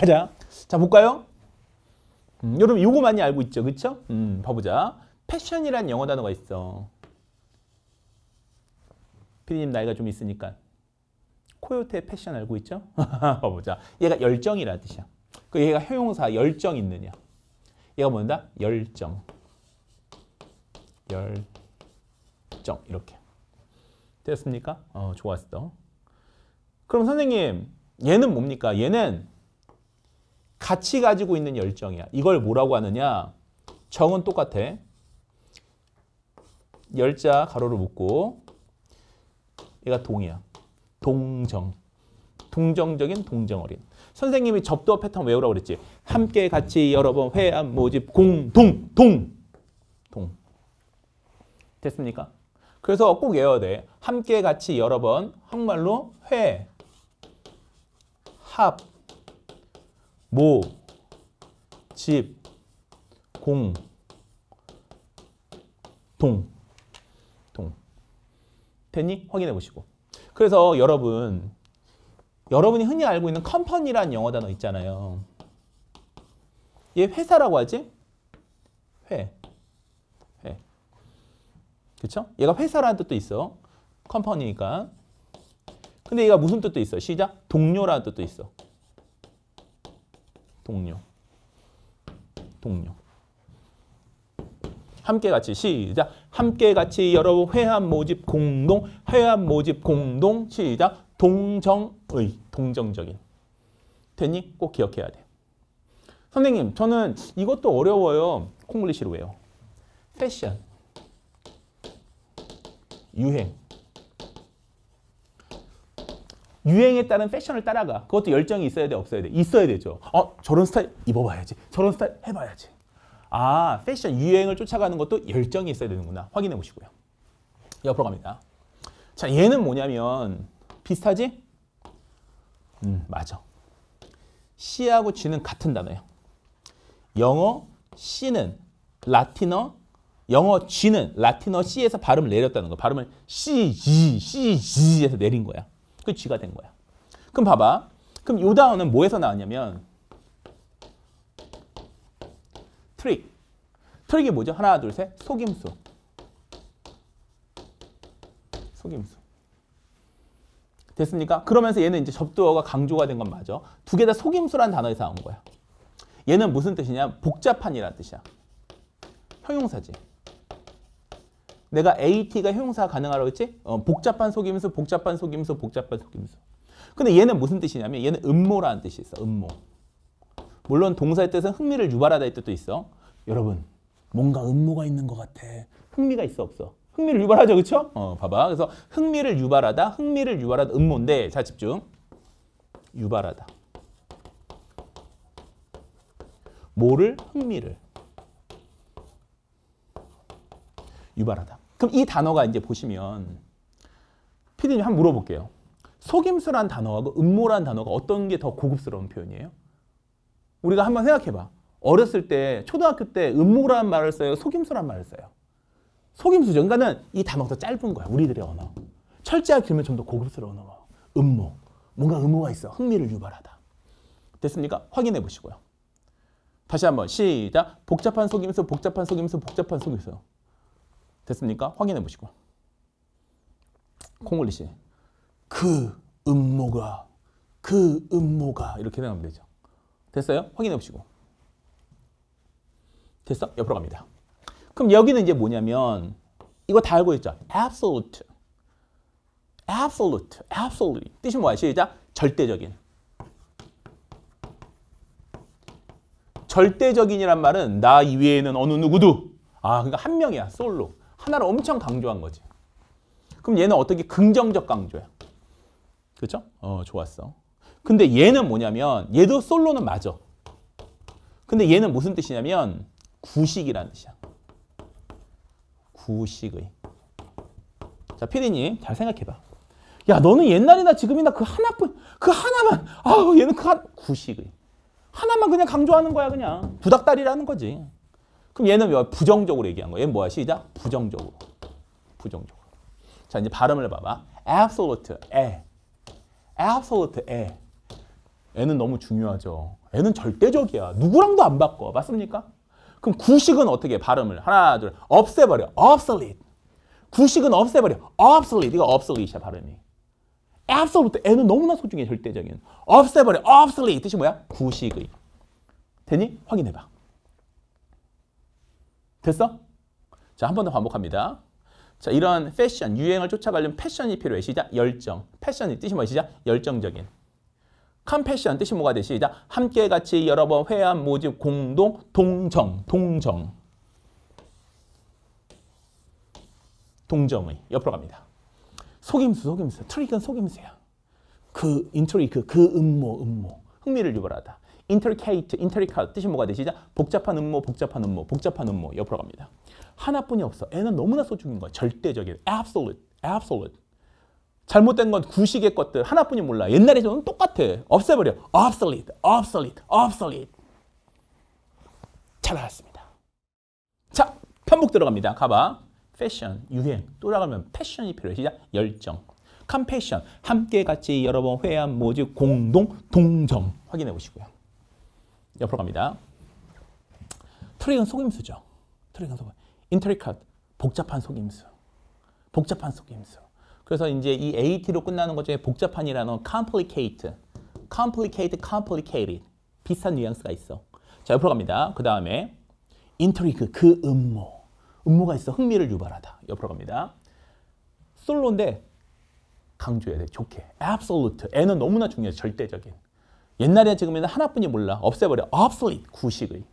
가자. 자, 볼까요? 음, 여러분 요거 많이 알고 있죠. 그쵸? 음, 봐보자. 패션이란 영어 단어가 있어. 피디님 나이가 좀 있으니까. 코요테의 패션 알고 있죠? 봐보자. 얘가 열정이라는 뜻이야. 그 얘가 형용사 열정 있느냐. 얘가 뭔다? 열정. 열정. 이렇게. 됐습니까? 어, 좋았어. 그럼 선생님 얘는 뭡니까? 얘는 같이 가지고 있는 열정이야. 이걸 뭐라고 하느냐? 정은 똑같아. 열자 가로를 묶고 얘가 동이야. 동정. 동정적인 동정 어린. 선생님이 접두어 패턴 외우라고 그랬지. 함께 같이 여러 번 회한 모집 공동 동. 동. 됐습니까? 그래서 꼭 외워야 돼. 함께 같이 여러 번한말로 회, 합, 모, 집, 공, 동, 동. 됐니? 확인해 보시고. 그래서 여러분, 여러분이 흔히 알고 있는 컴퍼니란 영어 단어 있잖아요. 얘 회사라고 하지? 회. 회. 그쵸? 얘가 회사라는 뜻도 있어. 컴퍼니니까. 근데 얘가 무슨 뜻도 있어? 시작. 동료라는 뜻도 있어. 동료. 동료. 함께 같이 시작. 함께 같이 여러 회합 모집 공동, 회합 모집 공동 시작. 동정의, 동정적인. 됐니? 꼭 기억해야 돼. 선생님, 저는 이것도 어려워요. 콩글리시로 왜요? 패션, 유행, 유행에 따른 패션을 따라가. 그것도 열정이 있어야 돼, 없어야 돼? 있어야 되죠. 어, 저런 스타일 입어봐야지. 저런 스타일 해봐야지. 아, 패션 유행을 쫓아가는 것도 열정이 있어야 되는구나. 확인해 보시고요. 옆으로 갑니다. 자, 얘는 뭐냐면 비슷하지? 음, 맞아. C하고 G는 같은 단어예요. 영어 C는 라틴어 영어 G는 라틴어 C에서 발음을 내렸다는 거. 발음을 C, G, C, G에서 내린 거야. 그 G가 된 거야. 그럼 봐봐. 그럼 요 단어는 뭐에서 나왔냐면 트릭. 트릭이 뭐죠? 하나, 둘, 셋. 속임수. 속임수. 됐습니까? 그러면서 얘는 이제 접두어가 강조가 된 건 맞아. 두 개 다 속임수란 단어에서 나온 거야. 얘는 무슨 뜻이냐? 복잡한이라는 뜻이야. 형용사지. 내가 at가 형용사 가능하라고 했지? 어, 복잡한 속임수, 복잡한 속임수, 복잡한 속임수. 근데 얘는 무슨 뜻이냐면 얘는 음모라는 뜻이 있어. 음모. 물론 동사의 뜻은 흥미를 유발하다 의 뜻도 있어. 여러분 뭔가 음모가 있는 것 같아. 흥미가 있어 없어? 흥미를 유발하죠. 그렇죠? 어, 봐봐. 그래서 흥미를 유발하다, 흥미를 유발하다 음모인데 자 집중. 유발하다. 뭐를? 흥미를. 유발하다. 그럼 이 단어가 이제 보시면 피디님 한번 물어볼게요. 속임수란 단어하고 음모란 단어가 어떤 게 더 고급스러운 표현이에요? 우리가 한번 생각해봐. 어렸을 때 초등학교 때 음모란 말을 써요? 속임수란 말을 써요? 속임수죠. 그러니까는 이 단어가 더 짧은 거야. 우리들의 언어. 철제하게 면좀 더 고급스러운 언어. 음모. 뭔가 음모가 있어. 흥미를 유발하다. 됐습니까? 확인해 보시고요. 다시 한번 시작. 복잡한 속임수, 복잡한 속임수, 복잡한 속임수. 됐습니까? 확인해 보시고. 콩글리 씨. 그 음모가 그 음모가 이렇게 생각하면 되죠. 됐어요? 확인해 보시고. 됐어? 옆으로 갑니다. 그럼 여기는 이제 뭐냐면 이거 다 알고 있죠? absolute. absolute. absolutely. 뜻이 뭐야? 시작. 절대적인. 절대적인이란 말은 나 이외에는 어느 누구도 아, 그러니까 한 명이야. 솔로. 하나를 엄청 강조한 거지. 그럼 얘는 어떻게 긍정적 강조야. 그렇죠? 어, 좋았어. 근데 얘는 뭐냐면 얘도 솔로는 맞아. 근데 얘는 무슨 뜻이냐면 구식이라는 뜻이야. 구식의. 자, 피디님 잘 생각해봐. 야, 너는 옛날이나 지금이나 그 하나뿐, 그 하나만, 아 얘는 그 한, 구식의. 하나만 그냥 강조하는 거야, 그냥. 부닥다리라는 거지. 그럼 얘는 왜 부정적으로 얘기한 거예요. 얘는 뭐야? 시작. 부정적으로. 부정적으로. 자, 이제 발음을 봐봐. absolute, 에. absolute, 에. 애는 너무 중요하죠. 애는 절대적이야. 누구랑도 안 바꿔. 맞습니까? 그럼 구식은 어떻게 발음을 하나 둘 없애버려. obsolete. 구식은 없애버려. obsolete. 이거 obsolete야 발음이. absolute. 애는 너무나 소중해. 절대적인. 없애버려. obsolete. 뜻이 뭐야? 구식의. 되니? 확인해봐. 됐어? 자, 한 번 더 반복합니다. 자, 이런 패션, 유행을 쫓아가려면 패션이 필요해. 시작. 열정. 패션이 뜻이 뭐야? 시작. 열정적인. 컴패션 뜻이 뭐가 되? 시작. 함께 같이 여러 번 회한 모집 공동 동정. 동정. 동정의 옆으로 갑니다. 속임수, 속임수. 트릭은 속임수야. 그 인트리크, 그, 그 음모, 음모. 흥미를 유발하다. intricate, intricate 뜻이 뭐가 되시죠? 복잡한 음모, 복잡한 음모, 복잡한 음모 옆으로 갑니다. 하나뿐이 없어. 애는 너무나 소중인 거야. 절대적인, absolute, absolute. 잘못된 건 구식의 것들 하나뿐이 몰라. 옛날에 저는 똑같아. 없애버려. obsolete, obsolete, obsolete. 잘 알았습니다. 자, 편복 들어갑니다. 가봐. 패션, 유행. 또 나가면 패션이 필요해시죠 열정. 컴패션, 함께 같이 여러 번 회한 모집 공동, 동정. 확인해 보시고요. 옆으로 갑니다. 트릭은 속임수죠. 트릭은 속임 인터리컷, 복잡한 속임수. 복잡한 속임수. 그래서 이제 이 at로 끝나는 것 중에 복잡한이라는 complicate, complicate, complicated. 비슷한 뉘앙스가 있어. 자, 옆으로 갑니다. 그 다음에 인터리그, 그 음모. 음모가 있어. 흥미를 유발하다. 옆으로 갑니다. 솔로인데 강조해야 돼. 좋게. absolute. 애는 너무나 중요해. 절대적인. 옛날에 지금에는 하나뿐이 몰라. 없애버려. obsolete, 구식의.